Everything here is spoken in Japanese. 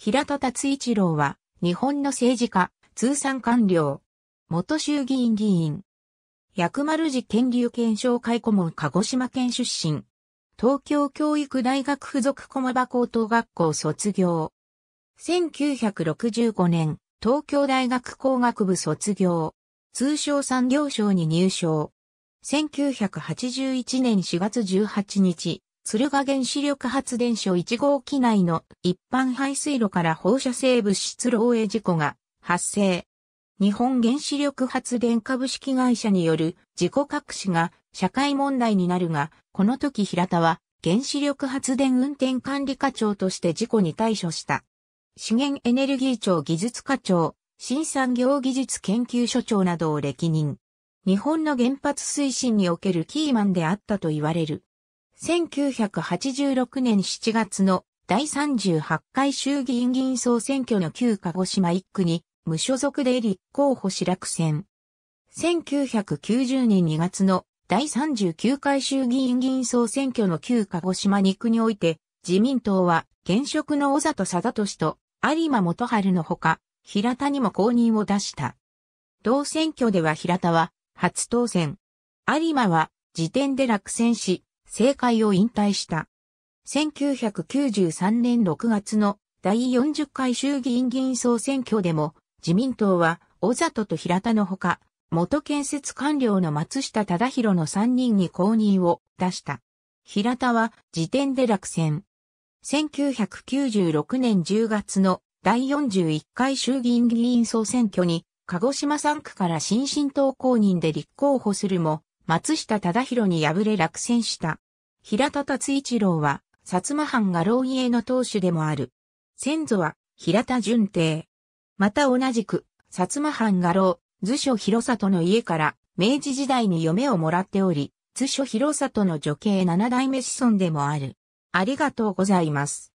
平田達一郎は、日本の政治家、通産官僚、元衆議院議員、薬丸寺県流県商会顧問鹿児島県出身、東京教育大学附属駒場高等学校卒業。1965年、東京大学工学部卒業、通商産業省に入省。1981年4月18日、鶴ヶ原子力発電所1号機内の一般排水路から放射性物質漏洩事故が発生。日本原子力発電株式会社による事故隠しが社会問題になるが、この時平田は原子力発電運転管理課長として事故に対処した。資源エネルギー庁技術課長、新産業技術研究所長などを歴任。日本の原発推進におけるキーマンであったと言われる。1986年7月の第38回衆議院議員総選挙の旧鹿児島1区に無所属で立候補し落選。1990年2月の第39回衆議院議員総選挙の旧鹿児島2区において自民党は現職の小里貞俊と有馬元春のほか平田にも公認を出した。同選挙では平田は初当選。有馬は時点で落選し、政界を引退した。1993年6月の第40回衆議院議員総選挙でも自民党は小里と平田のほか、元建設官僚の松下忠宏の3人に公認を出した。平田は時点で落選。1996年10月の第41回衆議院議員総選挙に鹿児島3区から新進党公認で立候補するも松下忠宏に敗れ落選した。平田達一郎は、薩摩藩画廊家の当主でもある。先祖は、平田順定。また同じく、薩摩藩画廊、図書広里の家から、明治時代に嫁をもらっており、図書広里の女系七代目子孫でもある。ありがとうございます。